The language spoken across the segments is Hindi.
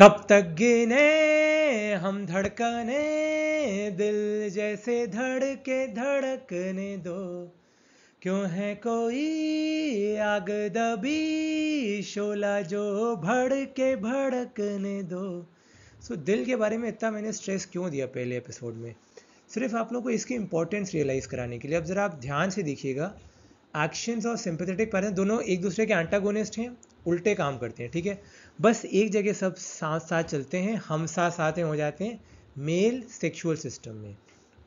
कब तक गिने हम धड़कने दिल जैसे धड़के धड़कने दो क्यों है कोई आग दबी शोला जो भड़के भड़कने दो सो so, दिल के बारे में इतना मैंने स्ट्रेस क्यों दिया पहले एपिसोड में सिर्फ आप लोग को इसकी इंपॉर्टेंस रियलाइज़ कराने के लिए अब ज़रा आप ध्यान से देखिएगा एक्शंस और सिंपथेटिक पेरेंट्स दोनों एक दूसरे के एंटागोनिस्ट हैं उल्टे काम करते हैं ठीक है बस एक जगह सब साथ साथ चलते हैं हम साथ साथ हो जाते हैं मेल सेक्शुअल सिस्टम में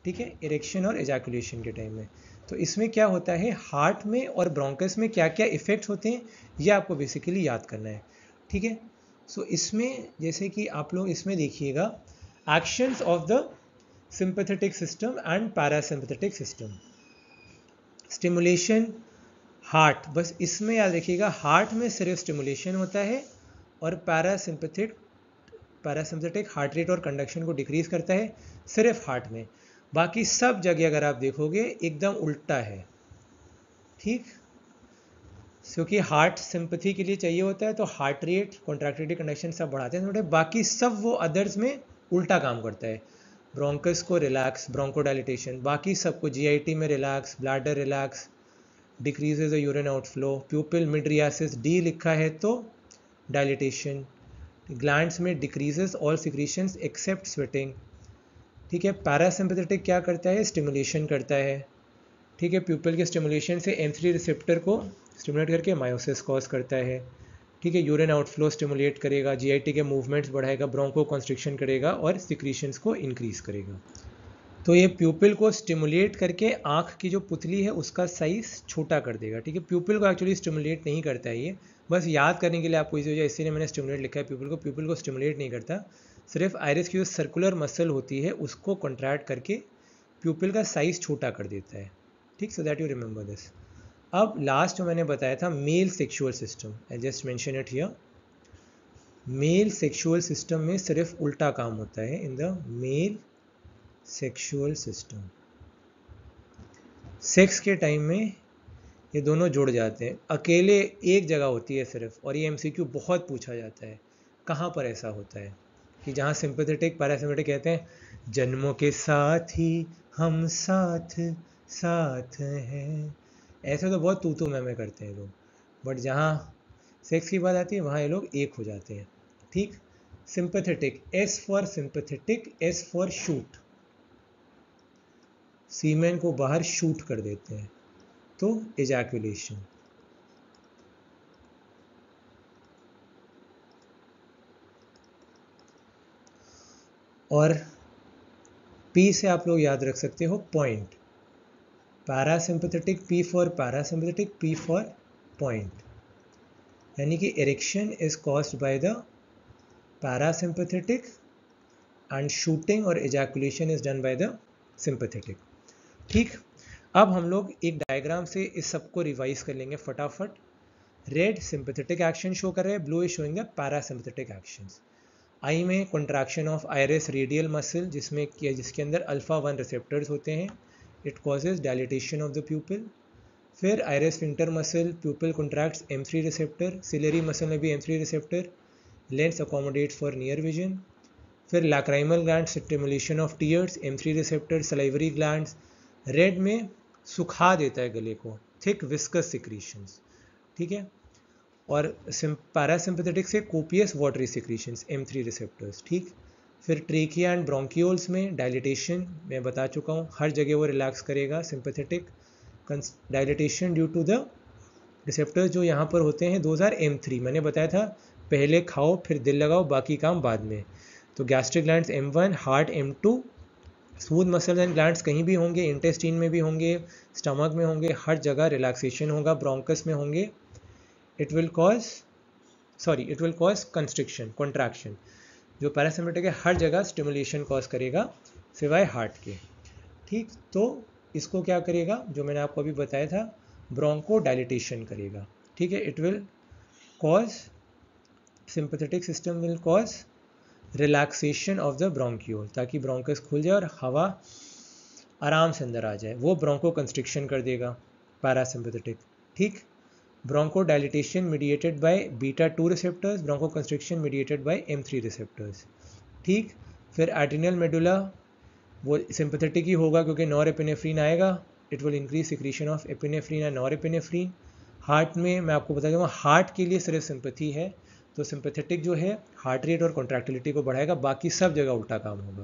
ठीक है इरेक्शन और एजैकुलेशन के टाइम में तो इसमें क्या होता है हार्ट में और ब्रोंकस में क्या क्या इफेक्ट होते हैं ये आपको बेसिकली याद करना है ठीक है सो इसमें जैसे कि आप लोग इसमें देखिएगा actions of the sympathetic system and parasympathetic system stimulation heart बस इसमें याद रखिएगा हार्ट में सिर्फ स्टिमुलेशन होता है और पैरासिम्पथिक पैरासिम्पथेटिक हार्ट रेट और कंडक्शन को डिक्रीज करता है सिर्फ हार्ट में बाकी सब जगह अगर आप देखोगे एकदम उल्टा है ठीक क्योंकि हार्ट सिंपथी के लिए चाहिए होता है तो हार्ट रेट कॉन्ट्रैक्टिलिटी कंडक्शन सब बढ़ाते हैं थोड़े बाकी सब वो अदर्स में उल्टा काम करता है ब्रोंकस को रिलैक्स ब्रोंकोडाइलिटेशन बाकी सबको जीआईटी में relax bladder relax decreases urine outflow pupil mydriasis D लिखा है तो डायलिटेशन ग्लैंड्स में डिक्रीजेस और सिक्रीशंस एक्सेप्ट स्वेटिंग ठीक है पैरासिम्पथेटिक क्या करता है स्टिमुलेशन करता है ठीक है प्यूपल के स्टिमुलेशन से एम थ्री रिसेप्टर को स्टिमुलेट करके मायोसिस कॉज करता है ठीक है यूरिन आउटफ्लो स्टिमुलेट करेगा जीआईटी के मूवमेंट्स बढ़ाएगा ब्रोंको कॉन्स्ट्रिक्शन करेगा और सिक्रीशंस को इंक्रीज करेगा तो ये प्यूपिल को स्टिमुलेट करके आँख की जो पुतली है उसका साइज छोटा कर देगा ठीक है प्यूपिल को एक्चुअली स्टिमुलेट नहीं करता है ये बस याद करने के लिए आपको इसी वजह इसीलिए मैंने स्टिमुलेट लिखा है प्यूपिल को प्यूपिल को स्टिमुलेट नहीं करता सिर्फ आयरस की जो सर्कुलर मसल होती है उसको कॉन्ट्रैक्ट करके प्यूपिल का साइज छोटा कर देता है ठीक so that you remember this अब लास्ट मैंने बताया था male sexual system I just mention it here male sexual system में सिर्फ उल्टा काम होता है in the male sexual system sex के टाइम में ये दोनों जुड़ जाते हैं अकेले एक जगह होती है सिर्फ और ये एमसीक्यू बहुत पूछा जाता है कहाँ पर ऐसा होता है कि जहाँ सिंपथेटिक पैरासिमेटिक कहते हैं जन्मों के साथ ही हम साथ साथ हैं ऐसे तो बहुत तू तू मैं करते हैं लोग बट जहाँ सेक्स की बात आती है वहाँ ये लोग एक हो जाते हैं ठीक sympathetic S for sympathetic S for shoot semen को बाहर शूट कर देते हैं तो एजैकुलेशन और पी से आप लोग याद रख सकते हो point parasympathetic P for parasympathetic P for point यानी कि erection is caused by the parasympathetic and shooting और ejaculation is done by the sympathetic ठीक अब हम लोग एक डायग्राम से इस सब को रिवाइज कर लेंगे फटाफट रेड सिंपथेटिक एक्शन शो कर रहे हैं blue is showing the parasympathetic action eye में contraction of iris radial muscle जिसमें जिसके अंदर अल्फा वन रिसेप्टर्स होते हैं it causes dilatation of the pupil फिर iris sphincter muscle pupil contract M three receptor ciliary muscle में भी M three receptor lens accommodate for near vision फिर lacrimal gland stimulation of tears M three receptor salivary glands रेड में सुखा देता है गले को थिक विस्कस सिक्रीशंस ठीक है और पैरासिम्पथेटिक से copious watery secretions M three receptors ठीक फिर ट्रेकिया एंड ब्रोंकियोल्स में डायलिटेशन मैं बता चुका हूँ हर जगह वो रिलैक्स करेगा sympathetic dilatation due to the receptors जो यहाँ पर होते हैं दो हज़ार एम थ्री मैंने बताया था पहले खाओ फिर दिल लगाओ बाकी काम बाद में तो gastric gland M one heart M two smooth muscles and glands कहीं भी होंगे इंटेस्टीन में भी होंगे स्टमक में होंगे हर जगह रिलैक्सेशन होगा ब्रोंकस में होंगे it will cause sorry it will cause constriction contraction जो पैरासिमेटिक है हर जगह स्टिमुलेशन कॉज करेगा सिवाय हार्ट के ठीक तो इसको क्या करेगा जो मैंने आपको अभी बताया था ब्रोंको डायलिटेशन करेगा ठीक है it will cause sympathetic system will cause relaxation of the bronchiole ताकि ब्रोंकस खुल जाए और हवा आराम से अंदर आ जाए वो ब्रोंको कंस्ट्रिक्शन कर देगा पैरासिम्पथेटिक ठीक bronchodilatation mediated by beta two receptors bronchoconstriction mediated by M three receptors ठीक फिर एडिनल मेडुला वो सिंपथेटिक ही होगा क्योंकि नॉर एपिनेफ्रीन आएगा it will increase secretion of epinephrine and norepinephrine heart में मैं आपको बता दूंगा हार्ट के लिए सिर्फ सिंपथी है तो सिंपथेटिक जो है हार्ट रेट और कॉन्ट्रैक्टिलिटी को बढ़ाएगा बाकी सब जगह उल्टा काम होगा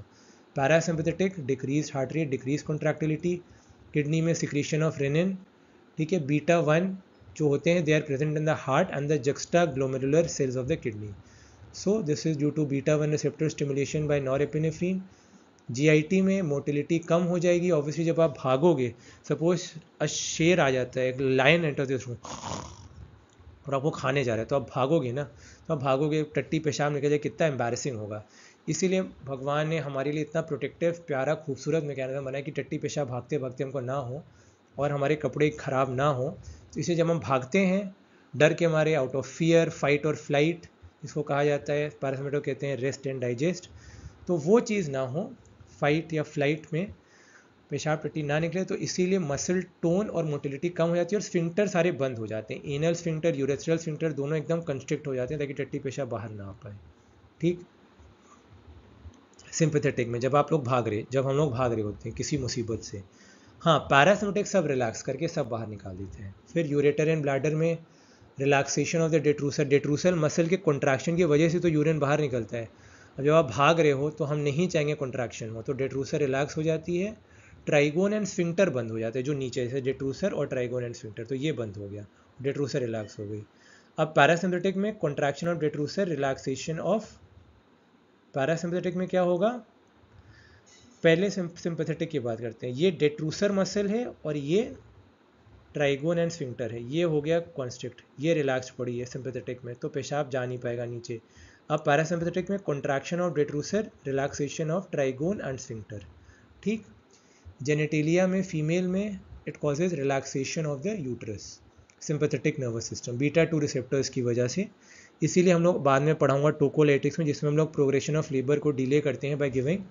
parasympathetic decrease heart rate decrease contractility kidney में सिक्रीशन ऑफ रेनिन ठीक है बीटा वन जो होते हैं they are present in the heart and the juxtaglomerular cells of the kidney so this is due to beta one receptor stimulation by norepinephrine GIT में मोटिलिटी कम हो जाएगी ऑब्वियसली जब आप भागोगे सपोज अ शेर आ जाता है एक लाइन एंटर दिस रूम और आप वो खाने जा रहे हो तो आप भागोगे ना तो आप भागोगे टट्टी पेशाब निकल जाए कितना एम्बेरसिंग होगा इसीलिए भगवान ने हमारे लिए इतना प्रोटेक्टिव प्यारा खूबसूरत मैकेनिज्म बनाया कि टट्टी पेशाब भागते भागते हमको ना हो और हमारे कपड़े ख़राब ना हो तो इसे जब हम भागते हैं डर के मारे आउट ऑफ फियर फाइट और फ्लाइट इसको कहा जाता है पैरासमेटो कहते हैं रेस्ट एंड डाइजेस्ट तो वो चीज़ ना हो फाइट या फ्लाइट में पेशाब पट्टी ना निकले तो इसीलिए मसल टोन और मोटिलिटी कम हो जाती है और स्फिंक्टर सारे बंद हो जाते हैं एनल स्फिंक्टर यूरेस्ट्रल स्फिंक्टर दोनों एकदम कंस्ट्रिक्ट हो जाते हैं ताकि टट्टी पेशाब बाहर ना आ पाए ठीक सिंपथेटिक में जब आप लोग भाग रहे जब हम लोग भाग रहे होते हैं किसी मुसीबत से हाँ पैरासिमोटिक सब रिलैक्स करके सब बाहर निकाल देते हैं फिर यूरेटर एंड ब्लैडर में relaxation of the detrusor detrusor muscle के कॉन्ट्रैक्शन की वजह से तो यूरिन बाहर निकलता है अब जब आप भाग रहे हो तो हम नहीं चाहेंगे कॉन्ट्रैक्शन हो तो डेट्रूसल रिलैक्स हो जाती है ट्राइगोन एंड स्विंटर बंद हो जाते हैं जो नीचे से डेट्रूसर और ट्राइगोन एंड स्विंटर तो ये बंद हो गया डेट्रूसर रिलैक्स हो गई अब पैरासिम्पथेटिक में contraction of detrusor relaxation of parasympathetic में क्या होगा पहले सिंपथेटिक की बात करते हैं ये डेट्रूसर मसल है और ये ट्राइगोन एंड स्विंटर है ये हो गया कॉन्स्ट्रिक्ट ये रिलैक्स पड़ी है सिंपथेटिक में तो पेशाब जा नहीं पाएगा नीचे अब पैरासिम्पथेटिक में contraction of detrusor relaxation of trigone and sphincter ठीक जेनेटेलिया में फीमेल में it causes relaxation of the uterus sympathetic nervous system beta two receptors की वजह से इसीलिए हम लोग बाद में पढ़ाऊंगा टोकोलेटिक्स में जिसमें हम लोग प्रोग्रेशन ऑफ लेबर को डिले करते हैं by giving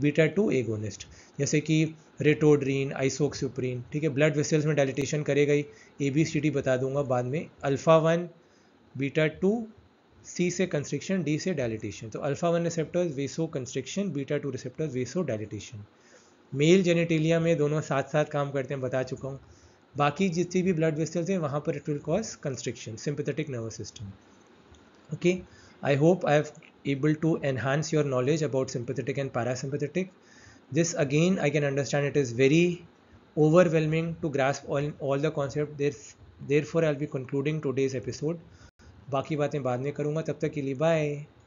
beta two agonist जैसे कि रेटोड्रीन आइसोक्सुप्रीन ठीक है ब्लड वेसल्स में डायलिटेशन करेगा ही ए बी सी डी बता दूंगा बाद में alpha one beta two C से कंस्ट्रिक्शन डी से डायलिटेशन तो alpha one receptors vasoconstriction beta two receptors vasodilatation male genitalia में दोनों साथ साथ काम करते हैं बता चुका हूँ बाकी जितनी भी ब्लड वेस्टल्स हैं वहाँ पर it will cause constriction sympathetic nervous system okay I hope I have able to enhance your knowledge about sympathetic and parasympathetic this again I can understand it is very overwhelming to grasp all all the concept therefore I'll be concluding today's episode बाकी बातें बाद में करूँगा तब तक के लिए बाय